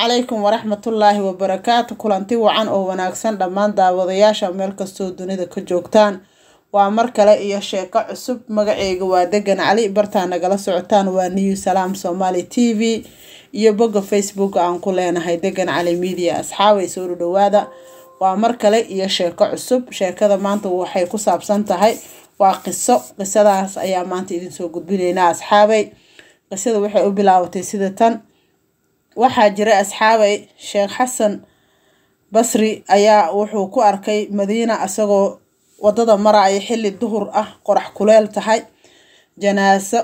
alaykum waraxmatullaahi wabarakaatu kulanti wacan oo wanaagsan dhammaan daawadayaasha meel kastoo dunida ka joogtaan waa mar kale iyo sheeko cusub magaceyga waa degan cali bartaa nagala socotaan waa new salaam somaali t v iyo bogga facebook aan ku leenahay degan cali media asxaabay soo dhadhawaada waa mar kale iyo sheeko cusub sheekada maanta waxay ku saabsan tahay waa qiso qisadaas ayaa maanta idinsoo gudbinaynaa asxaabay qisada waxay u bilaabatay sida tan waxaa jira asxaabay sheekh xasan basri ayaa wuxuu ku arkay madiina asagoo waddada maraya xilli duhur ah qorax kuleel tahay janaaso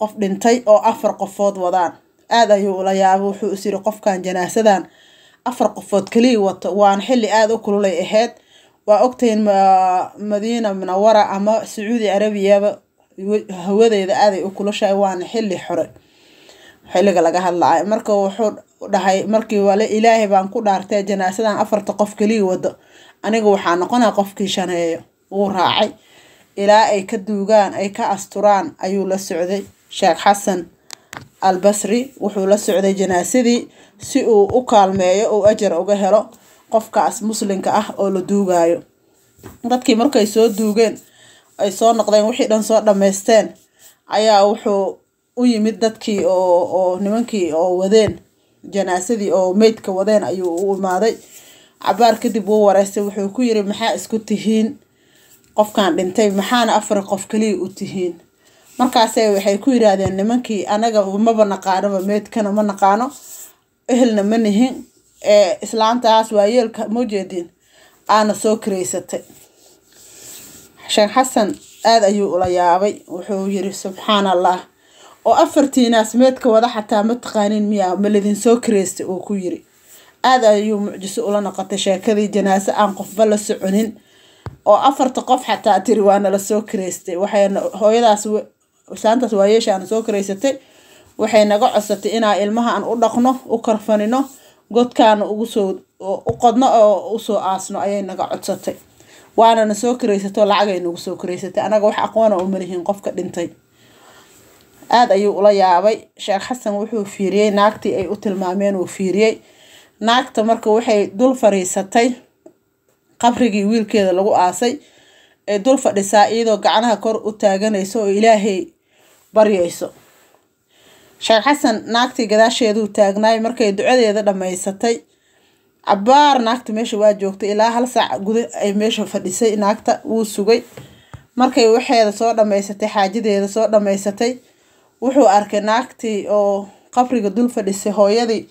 qof dhintay oo afar qofood wadaan aada ayuu ula yaabay wuxuu is yiri qofkan janaasadan afar qofood keliya wato waan xilli aada u kululay ahayd waa ogtayn madiina munawara ama sacuudi carabiyaba hawadeeda aaday u kulushahay waana xilli xore xilliga laga hadlaay marka wuxuu dhahay markii wale ilaahay baan ku dhaartay janaasadan afarta qof keliya wado aniga waxaa noqonaa qofkii shaneeyo wuu raacay ilaa ay ka duugaan ay ka asturaan ayuu la socday sheekh xasan albasri wuxuu la socday janaasadii si uu u kaalmeeyo uu ajar uga helo qofkaas muslinka ah oo la duugaayo dadkii markay soo duugeen ay soo noqdeen wixii dhan soo dhammaysteen ayaa wuxuu u yimid dadkii oo oo nimankii oo wadeen janaasadii oo meydka wadeen ayuu u imaaday cabaar kadib wuu wareystay wuxuu ku yiri maxaa isku tihiin qofkan dhintay maxaana afar qof kaliya u tihiin markaase waxay ku yiraahdeen nimankii anaga maba naqaanaba meydkana ma naqaano ehelna ma nihin ee islaantaas waa yeelka maujeediin aana soo kareysatay sheekh xasan aada ayuu ula yaabay wuxuu yiri subxaan allah oo afartii naasmeedka wada xataa ma taqaaniin miyaa ma ladinsoo kareystay uu ku yiri aada ayuu mucjiso ula noqotay sheekadii janaaso aan qofba la soconin oo afarta qof xataa tiri waana lasoo kareystay waxayna hooyadaas islaantaas waayeeshaana soo kareysatay waxay naga codsatay inaa ilmahaan u dhaqno u karfanino godkaana ugusoo u qodno oo usoo aasno ayay naga codsatay waanana soo karaysato lacagay nagu soo karaysatay anaga wax aqoona umalihiin qofka dhintay aad ayuu ula yaabay sheekh xasan wuxuu fiiriyey naagtii ay u tilmaameen uu fiiriyey naagta marka waxay dul fadhiisatay qabrigii wiilkeeda lagu aasay ee dul fadhisaa iyadoo gacnaha kor u taaganayso oo ilaahay baryayso sheekh xasan naagtii gadaasheeduu taagnaay markay ducadeeda dhammaysatay cabaar naagta meesha waa joogtay ilaa hal saac guda ay meesha fadhisay naagta wuu sugay markay waxeeda soo dhammaysatay xaajadeeda soo dhammaysatay wuxuu arkay naagtii oo qabriga dul fadhisay hooyadii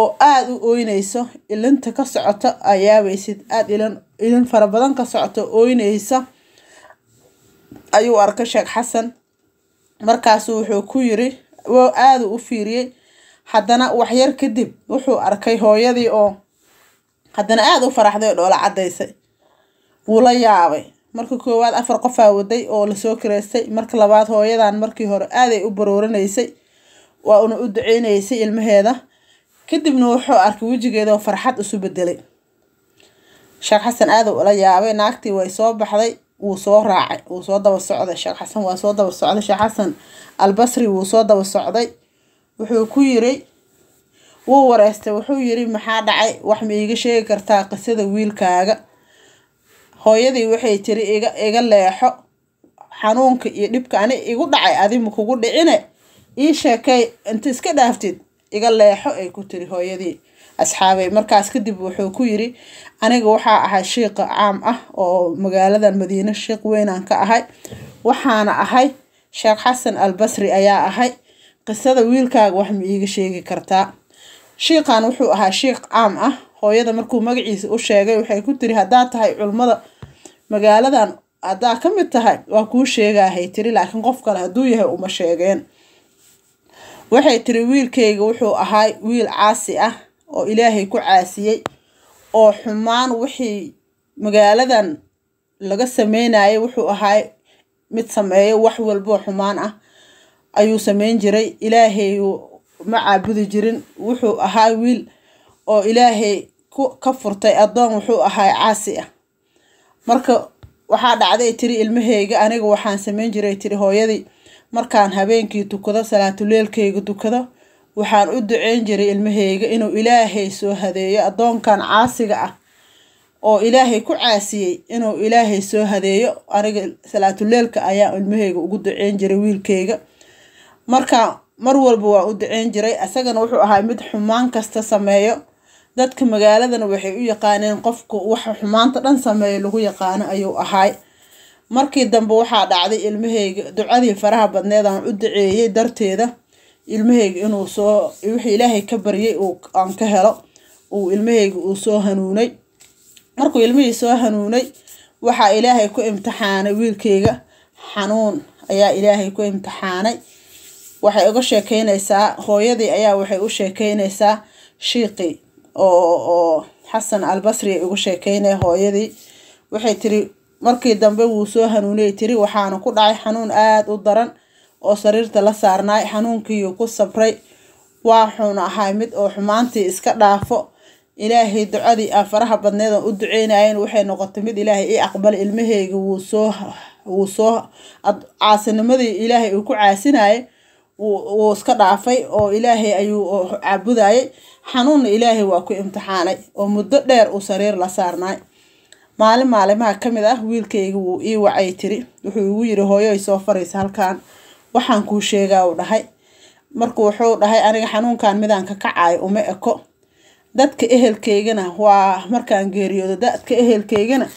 oo aada u ooynayso ilinta ka socoto ayaabaysid aada ilin ilin fara badan ka socoto ooynaysa ayuu arkay sheekh xasan markaasu wuxuu ku yiri wo aada u fiiriyey haddana waxyar kadib wuxuu arkay hooyadii oo haddana aada u faraxday oo dhoola caddaysay wuu la yaabay marka koowaad afar qofaa waday oo lasoo kareystay marka labaad hooyadan markii hore aaday u barooranaysay waa una u duceynaysay ilmaheeda kadibna wuxuu arkay wejigeedao farxad isu bedelay sheekh xasan aada ula yaabay naagtii way soo baxday wuu soo raacay wuu soo daba socday sheekh xasan waa soo daba socday sheekh xasan albasri wuu soo daba socday wuxuu ku yiri wuu wareystay wuxuu yiri maxaa dhacay wax ma iiga sheegi kartaa qisada wiilkaaga hooyadii waxay tiri iga leexo xanuunka iyo dhibka ani igu dhacay adimu kugu dhicine ii sheekay inta iska dhaaftid iga leexo ay ku tiri hooyadii asxaabay markaas kadib wuxuu ku yiri aniga waxaa ahay shiiqa caam ah oo magaaladan madiine shiiq weynaan ka ahay waxaana ahay sheekh xasan albasri ayaa ahay qisada wiilkaaga wax ma iiga sheegi kartaa shiiqan wuxuu ahaa shiiq caam ah hooyada markuu magaciisa u sheegay waxay ku tiri haddaad tahay culmada magaaladan haddaa ka mid tahay waa kuu sheegaahay tiri laakiin qof kale hadduu yahay uma sheegeen waxay tiri wiilkayga wuxuu ahaa wiil caasi ah oo ilaahay ku caasiyey oo xumaan wixii magaaladan laga sameynayay wuxuu ahaa mid sameeyo wax walboo xumaan ah ayuu sameyn jiray ilaahay ma caabudi jirin wuxuu ahaa wiil oo ilaahay ka furtay adoon wuxuu ahaa caasi ah marka waxaa dhacday tiri ilmaheyga aniga waxaan samayn jiray tiri hooyadii markaan habeenkii tukado salaatuleelkeyga dukado waxaan u duceyn jiray ilmaheyga inuu ilaahay soo hadeeyo addoonkan caasiga ah oo ilaahay ku caasiyey inuu ilaahay soo hadeeyo aniga salaatuleelka ayaa ilmaheyga ugu duceyn jiray wiilkeyga marka mar walba waan u duceyn jiray isagana wuxuu ahaa mid xumaan kasta sameeyo dadka magaaladana waxay u yaqaaneen qofku waxa xumaanta dhan sameeya lagu yaqaano ayuu ahaay markii dambe waxaa dhacday ilmahayga ducadii faraha badneed aan u daceeyey darteeda ilmahayga inuu soo wixii ilaahay ka baryay aan ka helo uu ilmahayga uu soo hanuunay markuu ilmihii soo hanuunay waxaa ilaahay ku imtixaanay wiilkayga xanuun ayaa ilaahay ku imtixaanay waxay uga sheekeynaysaa hooyadii ayaa waxay u sheekeynaysaa shiiqii oo oo xasan albasri ugu sheekeynaya hooyadii waxay tiri markii dambe wuu soo hanuuniyay tiri waxaanu ku dhacay xanuun aada u daran oo sariirta la saarnaay xanuunkiiyuu ku sabray waaxuun ahay mid oo xumaantii iska dhaafo ilaahay ducadii aan faraha badneed oon u duceynayeen waxay noqotay mid ilaahay ii aqbal ilmaheyga wuu soo wuu soo caasinimadii ilaahay uu ku caasinayay wuu iska dhaafay oo ilaahay ayuu caabudayay xanuunna ilaahay waa ku imtixaanay oo muddo dheer uu sariir la saarnaay maalin maalimaha ka mid ah wiilkayga wuu ii wacay tiri wuxuu igu yiri hooyoy soo faraysa halkaan waxaan kuu sheegaa uu dhahay markuu wuxuu dhahay aniga xanuunkan midaan ka uma eko dadka ehelkaygana waa markaan geeriyoodo dadka ehelkaygana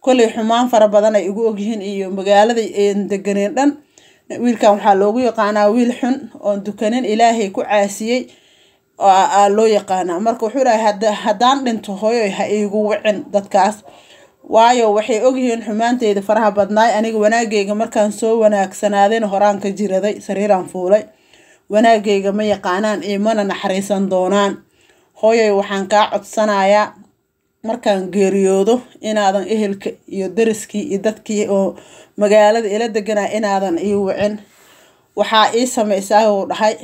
kollay xumaan fara badan ay igu ogyihiin iyo magaalada an deganeen dhan wiilkan waxaa loogu yaqaanaa wiil xun oon dukanin ilaahay ku caasiyey aa loo yaqaanaa marka wuxuu dhahay haddaan dhinto hooyoy ha iigu wicin dadkaas waayo waxay ogyihiin xumaanteyda faraha badnaay aniga wanaageyga markaan soo wanaagsanaadayna horaan ka jiraday sariiraan fuulay wanaageyga ma yaqaanaan iyo mana naxariisan doonaan hooyoy waxaan kaa codsanayaa markaan geeriyoodo inaadan ehelka iyo dariskii iyo dadkii oo magaalada ila deganaa inaadan ii wicin waxaa ii samaysaa uu dhahay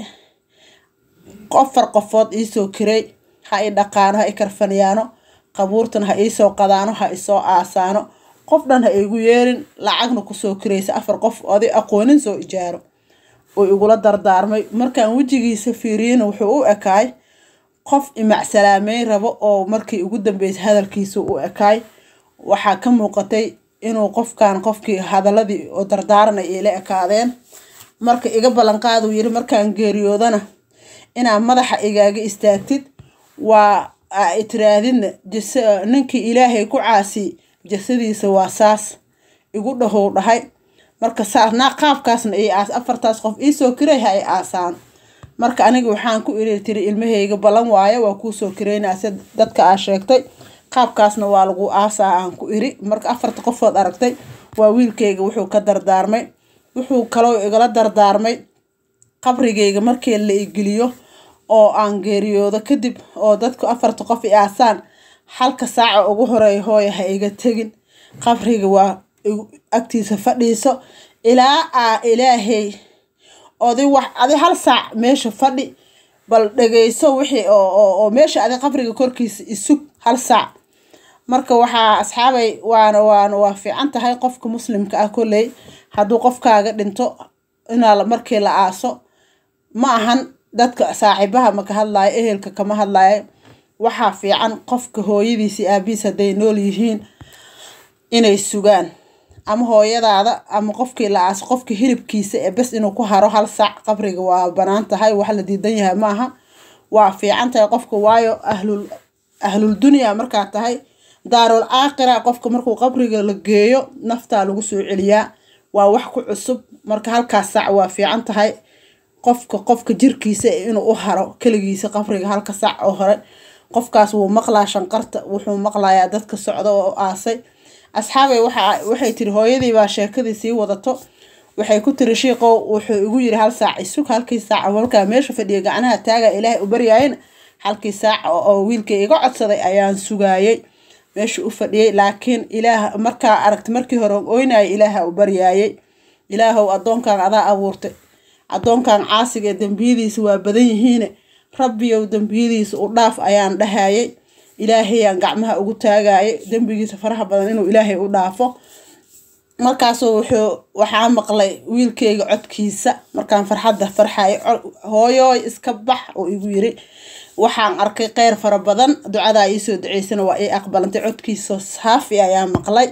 afar qofood soo kiray ha i dhaqaano ha i karfanayaano qabuurtana ha iisoo qadaano ha isoo aasaano qof dhan ha igu yeerin lacagna kusoo kiraysa afar qof oday aqoonin soo ijaaro uu igula dardaarmay markaan wejigiisa fiiriyana wuxuu u ekaay qof imac salaamey rabo oo markii ugu dambeysa hadalkiisa u ekaay waxaa ka muuqatay inuu qofkan qofkii hadalladii oo dardaaranay ayla ekaadeen marka iga ballanqaaduu yiri markaan geeriyoodana inaa madaxa igaaga istaagtid waa aa itiraadidna jas ninkii ilaahay ku caasi jasadiisa waa saas igu dhahow dhahay marka saasnaa qaabkaasna i aas afartaas qof iisoo ha ay aasaan marka aniga waxaan ku iri tiri ilmahayga balan waayo waa kuusoo kareynaa dadka aa sheegtay qaabkaasna waa lagu aasaa aan ku iri marka afarta qofood aragtay waa wiilkayga wuxuu ka dardaarmay wuxuu kaloo igala dardaarmay qabrigayga markii la igeliyo oo aan geeriyoodo kadib oo dadku afarta qof i aasaan halka saaca ugu horeeya hooya ha iga tegin qabriga waa agtiisa fadhiiso ilaa aa ilaahay oday wax adi hal saac meesha fadhi bal dhegeyso wixii oo meesha adi qabriga korkiisa isug hal saac marka waxaa asxaabay waana waana waa fiican tahay qofka muslimka ah kolley hadduu qofkaaga dhinto inaa markii la aaso ma ahan dadka saaxiibaha maka hadlaayo ehelka kama hadlaayo waxaa fiican qofka hooyadiisii aabihiis hadday nool yihiin inay sugaan ama hooyadaada ama qofkii la aas qofka hilibkiisa ee bes inuu ku haro hal saac qabriga waa banaan tahay wax la diidan yahay maaha waa fiican tahay qofka waayo ahlul ahlul markaa tahay daarul aakhira qofka markuu qabriga la geeyo naftaa lagu soo celiyaa waa wax ku cusub marka halkaas saac waa fiican tahay qofka qofka jirkiisa inuu u haro keligiisa qabriga halka saac oo hore qofkaas wuu maqlaa shanqarta wuxuu maqlayaa dadka socda oo aasay asxaabay waxay tiri hooyadii baa sheekadii sii wadato waxay ku tiri shiiqo wuxuu igu yiri hal saac isug halkii saac oo meesha fadhiya gacnaha taaga ilaahay u baryaayana halkii saac oo wiilkay iga codsaday ayaan sugaayay meesha u fadhiyay laakiin ilaah markaa aragti markii hore ooynaya ilaaha u baryaayay ilaahow addoonkan adaa abuurtay addoonkan caasiga ee dembiyadiisa waa badan yihiine rabbiyow dembiyadiisa u dhaaf ayaan dhahayay ilaahayaan gacmaha ugu taagaya dembigiisa faraha badan inuu ilaahay u dhaafo markaasuu wuxuu waxaa maqlay wiilkeyga codkiisa markaan farxadda farxay hooyooy iska bax oo igu yiri waxaan arkay kheyr fara badan ducadaa iisoo duceysana waa ii aqbalantay codkiisa saafi ayaa maqlay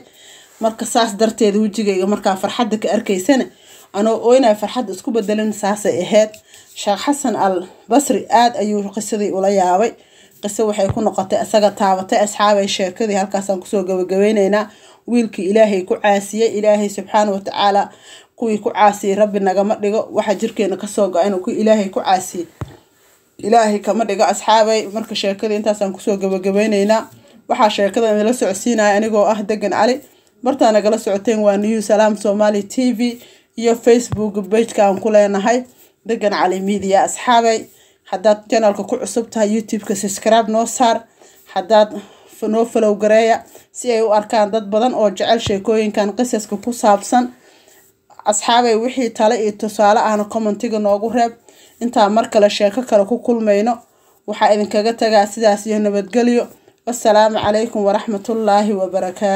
marka saas darteeda wejigayga markaa farxadda ka arkaysana anoo oynaya farxadda isku bedelin saasay ahayd sheekh xasan al basri aada ayuu qisadii ula yaabay qise waxay ku noqotay isaga taabatay asxaabay sheekadii halkaasaan kusoo gabagabeyneynaa wiilkii ilaahay ku caasiyey ilaahay subxaana watacaala kuwii ku caasiyey rabbi nagama dhigo waxa jirkeena kasoo go-a inuu ilaahay ku caasiyey ilaahay kama dhigo asxaabay marka sheekadii intaasaan kusoo gabagabeyneynaa waxaa sheekada inala socodsiinaya anigoo ah degan cali martaa nagala socoteen waa new salaam somali t v iyo facebook bajkaan ku leenahay degan cali media asxaabay haddaad janalka ku cusub tahay youtube-ka subscribe noo saar haddaad noo falow gareeya si ay u arkaan dad badan oo jecel sheekooyinkan qisaska ku saabsan asxaabay wixii tale iyo tusaale ahna commentiga noogu reeb intaa mar kale sheeko kale ku kulmayno waxaa idinkaga tagaa sidaas iyo nabadgelyo wasalaamu calaykum waraxmatullaahi wabarakaatu